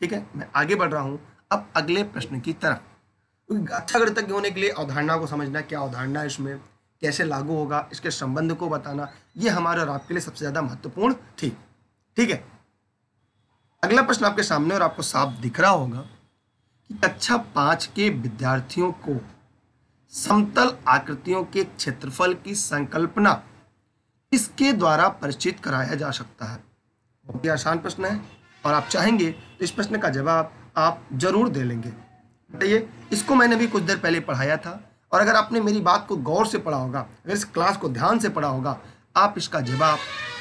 ठीक है मैं आगे बढ़ रहा हूँ अब अगले प्रश्न की तरफ क्योंकि अच्छा गणितज्ञ होने के लिए अवधारणा को समझना क्या अवधारणा है इसमें कैसे लागू होगा इसके संबंध को बताना ये हमारे और आपके लिए सबसे ज़्यादा महत्वपूर्ण थी ठीक है अगला प्रश्न आपके सामने और आपको साफ दिख रहा होगा कि कक्षा पांच के विद्यार्थियों को समतल आकृतियों के क्षेत्रफल की संकल्पना इसके द्वारा परिचित कराया जा सकता है बहुत ही आसान प्रश्न है और आप चाहेंगे तो इस प्रश्न का जवाब आप ज़रूर दे लेंगे बताइए इसको मैंने भी कुछ देर पहले पढ़ाया था और अगर आपने मेरी बात को गौर से पढ़ा होगा अगर इस क्लास को ध्यान से पढ़ा होगा आप इसका जवाब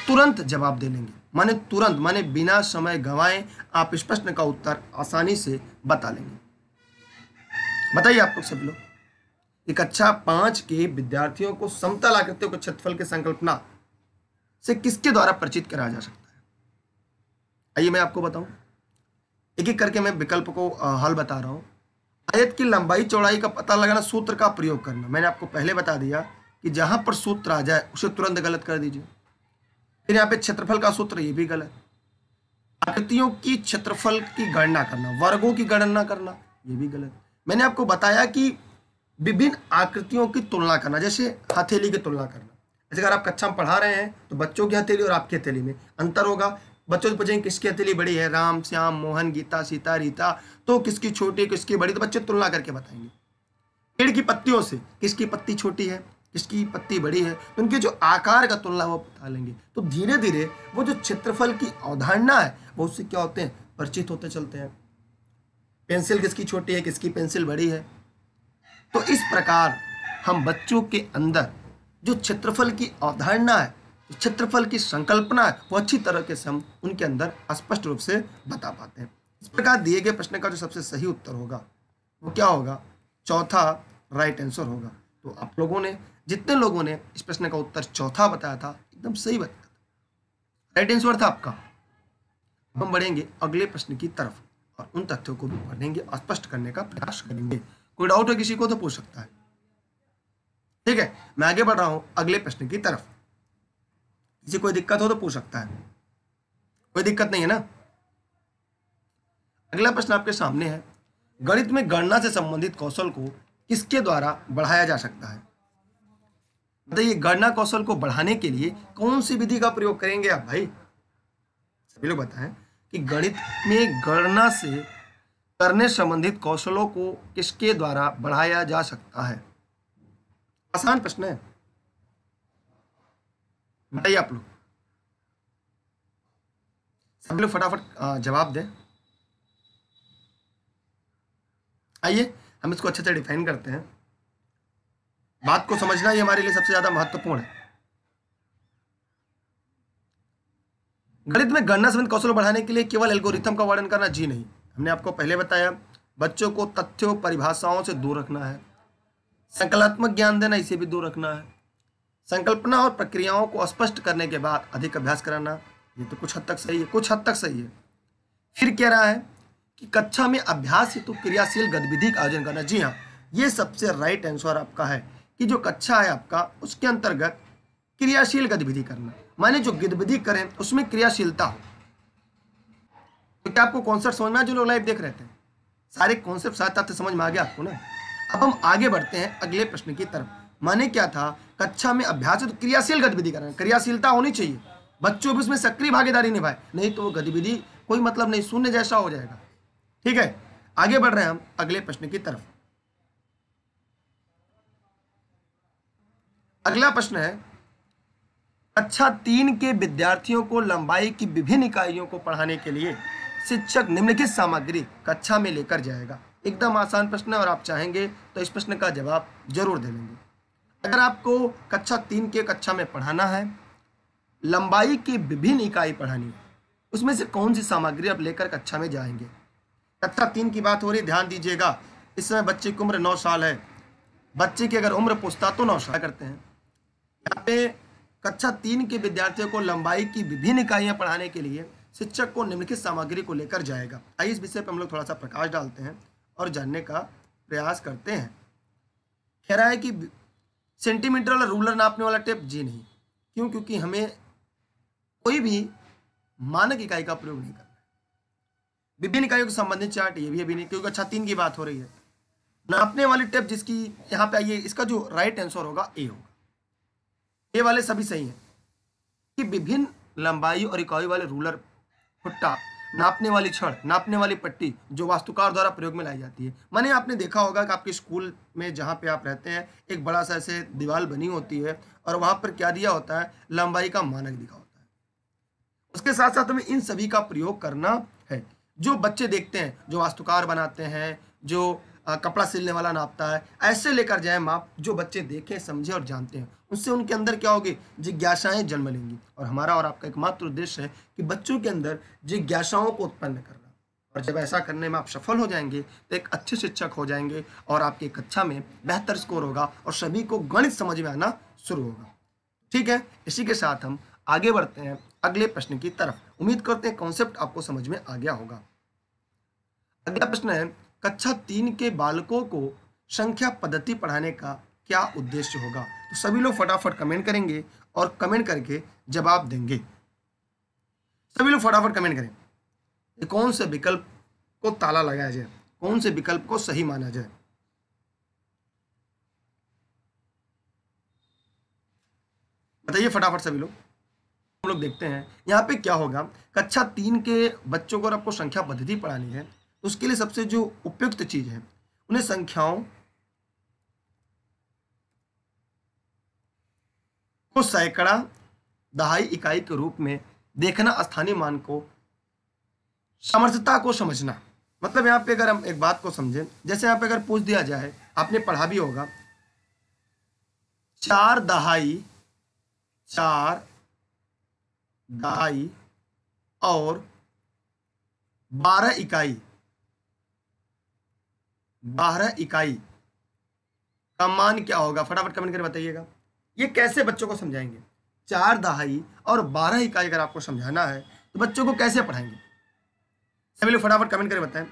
तुरंत जवाब दे लेंगे माने तुरंत माने बिना समय गंवाए आप इस प्रश्न का उत्तर आसानी से बता लेंगे बताइए आपको सब लोग एक कक्षा अच्छा पाँच के विद्यार्थियों को समतल आकृतियों को क्षेत्रफल की संकल्पना से किसके द्वारा परिचित कराया जा सकता है आइए मैं आपको बताऊं एक एक करके मैं विकल्प को हल बता रहा हूँ आयत की लंबाई चौड़ाई का पता लगाना सूत्र का प्रयोग करना मैंने आपको पहले बता दिया कि जहाँ पर सूत्र आ जाए उसे तुरंत गलत कर दीजिए फिर यहाँ पे क्षेत्रफल का सूत्र ये भी गलत आकृतियों की क्षेत्रफल की गणना करना वर्गों की गणना करना ये भी गलत मैंने आपको बताया कि विभिन्न आकृतियों की तुलना करना जैसे हथेली की तुलना करना जैसे अगर आप कक्षा में पढ़ा रहे हैं तो बच्चों की हथेली और आपकी हथेली में अंतर होगा बच्चों से पूछेंगे किसकी हथेली बड़ी है राम श्याम मोहन गीता सीता रीता तो किसकी छोटी किसकी बड़ी तो बच्चे तुलना करके बताएंगे पेड़ की पत्तियों से किसकी पत्ती छोटी है किसकी पत्ती बड़ी है तो उनके जो आकार का तुलना वो बता लेंगे तो धीरे धीरे वो जो क्षेत्रफल की अवधारणा है वो उससे क्या होते हैं परिचित होते चलते हैं पेंसिल किसकी छोटी है किसकी पेंसिल बड़ी है तो इस प्रकार हम बच्चों के अंदर जो क्षेत्रफल की अवधारणा है क्षेत्रफल की संकल्पना वो अच्छी तरह से हम उनके अंदर स्पष्ट रूप से बता पाते हैं इस प्रकार दिए गए प्रश्न का जो सबसे सही उत्तर होगा वो क्या होगा चौथा राइट आंसर होगा तो आप लोगों ने जितने लोगों ने इस प्रश्न का उत्तर चौथा बताया था एकदम सही बताया था राइट आंसर था आपका हम बढ़ेंगे अगले प्रश्न की तरफ और उन तथ्यों को भी पढ़ेंगे स्पष्ट करने का प्रयास करेंगे कोई डाउट है किसी को तो पूछ सकता है ठीक है मैं आगे बढ़ रहा हूँ अगले प्रश्न की तरफ किसी कोई दिक्कत हो तो पूछ सकता है कोई दिक्कत नहीं है ना अगला प्रश्न आपके सामने है गणित में गणना से संबंधित कौशल को किसके द्वारा बढ़ाया जा सकता है बताइए गणना कौशल को बढ़ाने के लिए कौन सी विधि का प्रयोग करेंगे आप भाई सभी लोग बताएं कि गणित में गणना से करने संबंधित कौशलों को किसके द्वारा बढ़ाया जा सकता है आसान प्रश्न है बताइए आप लोग सब लोग फटाफट जवाब दें आइए हम इसको अच्छे से डिफाइन करते हैं बात को समझना ही हमारे लिए सबसे ज़्यादा महत्वपूर्ण है गणित में गणना संबंध कौशल बढ़ाने के लिए केवल एल्गोरिथम का वर्णन करना जी नहीं हमने आपको पहले बताया बच्चों को तथ्यों परिभाषाओं से दूर रखना है संकलात्मक ज्ञान देना इसे भी दूर रखना है संकल्पना और प्रक्रियाओं को स्पष्ट करने के बाद अधिक अभ्यास कराना ये तो कुछ हद तक सही है कुछ हद तक सही है फिर कह रहा है कि कक्षा में अभ्यास हेतु तो क्रियाशील गतिविधि का आयोजन करना जी हाँ ये सबसे राइट आंसर आपका है कि जो कक्षा है आपका उसके अंतर्गत क्रियाशील गतिविधि करना माने जो गतिविधि करें उसमें क्रियाशीलता हो तो क्या आपको कॉन्सेप्ट समझ में जो लोग लाइव देख रहे थे सारे कॉन्सेप्ट साथ साथ समझ में आ गया आपको ना अब हम आगे बढ़ते हैं अगले प्रश्न की तरफ माने क्या था कक्षा में अभ्यास तो क्रियाशील गतिविधि हैं क्रियाशीलता होनी चाहिए बच्चों भी उसमें सक्रिय भागीदारी निभाए नहीं तो वो गतिविधि कोई मतलब नहीं शून्य जैसा हो जाएगा ठीक है आगे बढ़ रहे हैं हम अगले प्रश्न की तरफ अगला प्रश्न है कक्षा तीन के विद्यार्थियों को लंबाई की विभिन्न इकाइयों को पढ़ाने के लिए शिक्षक निम्नलिखित सामग्री कक्षा में लेकर जाएगा एकदम आसान प्रश्न है और आप चाहेंगे तो इस प्रश्न का जवाब जरूर दे लेंगे अगर आपको कक्षा तीन के कक्षा में पढ़ाना है लंबाई की विभिन्न इकाई पढ़ानी है उसमें से कौन सी सामग्री आप लेकर कक्षा में जाएंगे कक्षा तीन की बात हो रही ध्यान दीजिएगा इस समय बच्चे की उम्र नौ साल है बच्चे की अगर उम्र पूछता तो नौ साल करते हैं यहाँ पे कक्षा तीन के विद्यार्थियों को लंबाई की विभिन्न इकाइयाँ पढ़ाने के लिए शिक्षक को निम्नलिखित सामग्री को लेकर जाएगा आइए इस विषय पर हम लोग थोड़ा सा प्रकाश डालते हैं और जानने का प्रयास करते हैं कह रहा है कि सेंटीमीटर वाला रूलर नापने वाला टेप जी नहीं क्यों क्योंकि हमें कोई भी मानक इकाई का प्रयोग नहीं करना विभिन्न इकाइयों के संबंधित चार्ट ये भी अभी नहीं क्योंकि अच्छा तीन की बात हो रही है नापने वाली टेप जिसकी यहाँ पे आई है इसका जो राइट आंसर होगा ए होगा ए वाले सभी सही हैं कि विभिन्न लंबाई और इकाई वाले रूलर फुट्टा नापने वाली छड़ नापने वाली पट्टी जो वास्तुकार द्वारा प्रयोग में लाई जाती है मैंने आपने देखा होगा कि आपके स्कूल में जहाँ पे आप रहते हैं एक बड़ा सा ऐसे दीवार बनी होती है और वहाँ पर क्या दिया होता है लंबाई का मानक दिखा होता है उसके साथ साथ हमें इन सभी का प्रयोग करना है जो बच्चे देखते हैं जो वास्तुकार बनाते हैं जो कपड़ा सिलने वाला नापता है ऐसे लेकर जाए माप जो बच्चे देखें समझें और जानते हैं उससे उनके अंदर क्या होगी जिज्ञासाएं जन्म लेंगी और हमारा और आपका एकमात्र उद्देश्य है कि बच्चों के अंदर जिज्ञासाओं को उत्पन्न करना और जब ऐसा करने में आप सफल हो जाएंगे तो एक अच्छे शिक्षक हो जाएंगे और आपकी कक्षा में बेहतर स्कोर होगा और सभी को गणित समझ में आना शुरू होगा ठीक है इसी के साथ हम आगे बढ़ते हैं अगले प्रश्न की तरफ उम्मीद करते हैं कॉन्सेप्ट आपको समझ में आ गया होगा अगला प्रश्न है कक्षा तीन के बालकों को संख्या पद्धति पढ़ाने का क्या उद्देश्य होगा तो सभी लोग फटाफट कमेंट करेंगे और कमेंट करके जवाब देंगे सभी लोग फटाफट कमेंट करें कौन से विकल्प को ताला लगाया जाए कौन से विकल्प को सही माना जाए बताइए फटाफट सभी लोग हम लोग देखते हैं यहाँ पे क्या होगा कक्षा तीन के बच्चों को आपको संख्या पद्धति पढ़ानी है तो उसके लिए सबसे जो उपयुक्त चीज़ है उन्हें संख्याओं को सैकड़ा दहाई इकाई के रूप में देखना स्थानीय मान को समर्थता को समझना मतलब यहाँ पे अगर हम एक बात को समझें जैसे यहाँ पे अगर पूछ दिया जाए आपने पढ़ा भी होगा चार दहाई चार दहाई और बारह इकाई बारह इकाई का मान क्या होगा फटाफट कमेंट कर बताइएगा ये कैसे बच्चों को समझाएंगे चार दहाई और बारह इकाई अगर आपको समझाना है तो बच्चों को कैसे पढ़ाएंगे सभी लोग फटाफट कमेंट करके बताएं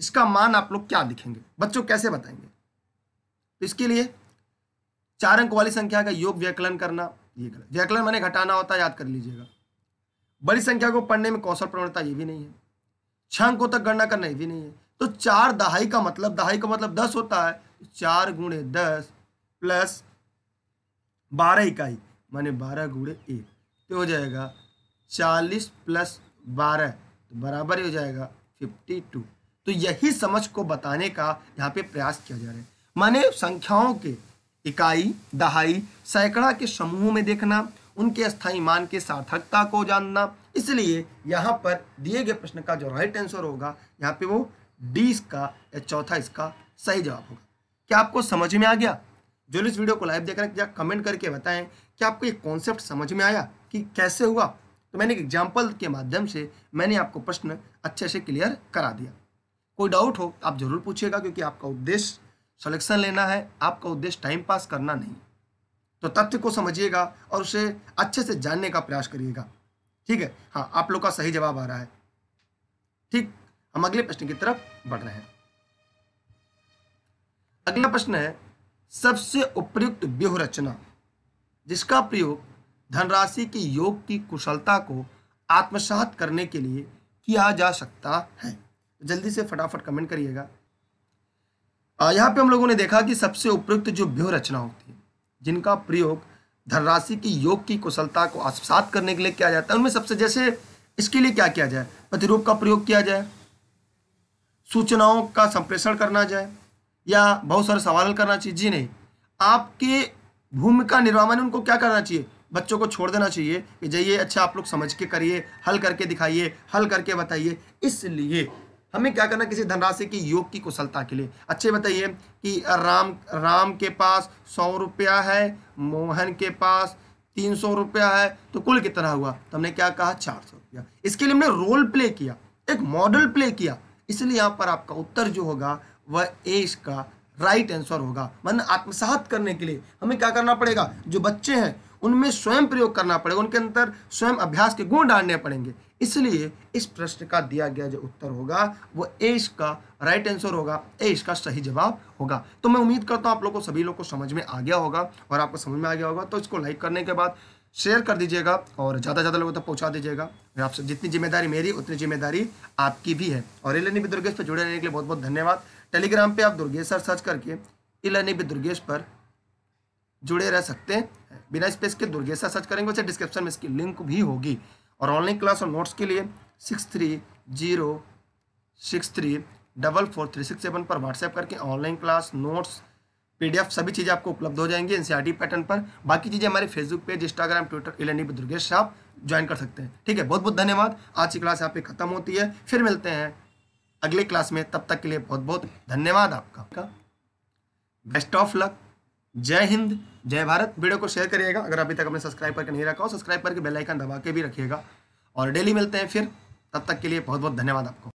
इसका मान आप लोग क्या दिखेंगे बच्चों कैसे बताएंगे तो इसके लिए चार अंक वाली संख्या का योग व्याकलन करना ये गलत व्याकलन मैंने घटाना होता है याद कर लीजिएगा बड़ी संख्या को पढ़ने में कौशल प्रवणता ये भी नहीं है छह अंकों तक गणना करना ये भी नहीं है तो चार दहाई का मतलब दहाई का मतलब दस होता है चार गुणे दस प्लस बारह इकाई माने बारह गुणे एक तो हो जाएगा चालीस प्लस बारह तो बराबर हो जाएगा फिफ्टी टू तो यही समझ को बताने का यहाँ पे प्रयास किया जा रहा है माने संख्याओं के इकाई दहाई सैकड़ा के समूहों में देखना उनके स्थायी मान के सार्थकता को जानना इसलिए यहाँ पर दिए गए प्रश्न का जो राइट आंसर होगा यहाँ पे वो डी इसका या चौथा इसका सही जवाब होगा क्या आपको समझ में आ गया जो इस वीडियो को लाइव देख रहे हैं क्या कमेंट करके बताएं कि आपको ये कॉन्सेप्ट समझ में आया कि कैसे हुआ तो मैंने एक एग्जाम्पल के माध्यम से मैंने आपको प्रश्न अच्छे से क्लियर करा दिया कोई डाउट हो आप जरूर पूछिएगा क्योंकि आपका उद्देश्य सलेक्शन लेना है आपका उद्देश्य टाइम पास करना नहीं तो तथ्य को समझिएगा और उसे अच्छे से जानने का प्रयास करिएगा ठीक है हाँ आप लोग का सही जवाब आ रहा है ठीक हम अगले प्रश्न की तरफ बढ़ रहे हैं अगला प्रश्न है सबसे उपयुक्त व्यूह रचना जिसका प्रयोग धनराशि के योग की कुशलता को आत्मसात करने के लिए किया जा सकता है जल्दी से फटाफट कमेंट करिएगा यहाँ पे हम लोगों ने देखा कि सबसे उपयुक्त जो व्यूह रचना होती है जिनका प्रयोग धनराशि की योग की कुशलता को आत्मसात करने के लिए किया जाता है उनमें सबसे जैसे इसके लिए क्या किया जाए प्रतिरूप का प्रयोग किया जाए सूचनाओं का संप्रेषण करना जाए या बहुत सारे सवाल करना चाहिए जी नहीं आपके भूमिका निर्वाहन उनको क्या करना चाहिए बच्चों को छोड़ देना चाहिए कि जाइए अच्छा आप लोग समझ के करिए हल करके दिखाइए हल करके बताइए इसलिए हमें क्या करना किसी धनराशि की योग की कुशलता के लिए अच्छे बताइए कि राम राम के पास सौ रुपया है मोहन के पास तीन सौ रुपया है तो कुल कितना हुआ तो हमने क्या कहा चार सौ रुपया इसके लिए हमने रोल प्ले किया एक मॉडल प्ले किया इसलिए यहाँ पर आपका उत्तर जो होगा वह ए इसका राइट आंसर होगा मन आत्मसात करने के लिए हमें क्या करना पड़ेगा जो बच्चे हैं उनमें स्वयं प्रयोग करना पड़ेगा उनके अंदर स्वयं अभ्यास के गुण डालने पड़ेंगे इसलिए इस प्रश्न का दिया गया जो उत्तर होगा वो ए इसका राइट आंसर होगा ए इसका सही जवाब होगा तो मैं उम्मीद करता हूँ आप लोग को सभी लोग को समझ में आ गया होगा और आपको समझ में आ गया होगा तो इसको लाइक करने के बाद शेयर कर दीजिएगा और ज़्यादा ज़्यादा लोगों तक पहुँचा दीजिएगा आपसे जितनी जिम्मेदारी मेरी उतनी जिम्मेदारी आपकी भी है और ई लर्निंग दुर्गेश पर जुड़े रहने के लिए बहुत बहुत धन्यवाद टेलीग्राम पर आप दुर्गेश सर सर्च करके ई लर्निंग दुर्गेश पर जुड़े रह सकते हैं बिना स्पेस के दुर्गेश सर सर्च करेंगे वैसे डिस्क्रिप्शन में इसकी लिंक भी होगी और ऑनलाइन क्लास और नोट्स के लिए six three zero six three double four three six seven पर व्हाट्सएप करके ऑनलाइन क्लास नोट्स पीडीएफ सभी चीज़ें आपको उपलब्ध हो जाएंगी एनसीईआरटी पैटर्न e पर बाकी चीज़ें हमारे Facebook page Instagram Twitter L N Durgesh आप ज्वाइन कर सकते हैं ठीक है बहुत बहुत धन्यवाद आज की क्लास यहाँ पे खत्म होती है फिर मिलते हैं अगले क्लास में तब तक के लिए बहुत बहुत धन्यवाद आपका बेस्ट ऑफ लक जय हिंद जय भारत वीडियो को शेयर करिएगा अगर अभी तक अपने सब्सक्राइब करके नहीं रखा हो सब्सक्राइब करके बेलाइकन दबा के भी रखिएगा और डेली मिलते हैं फिर तब तक के लिए बहुत बहुत धन्यवाद आपको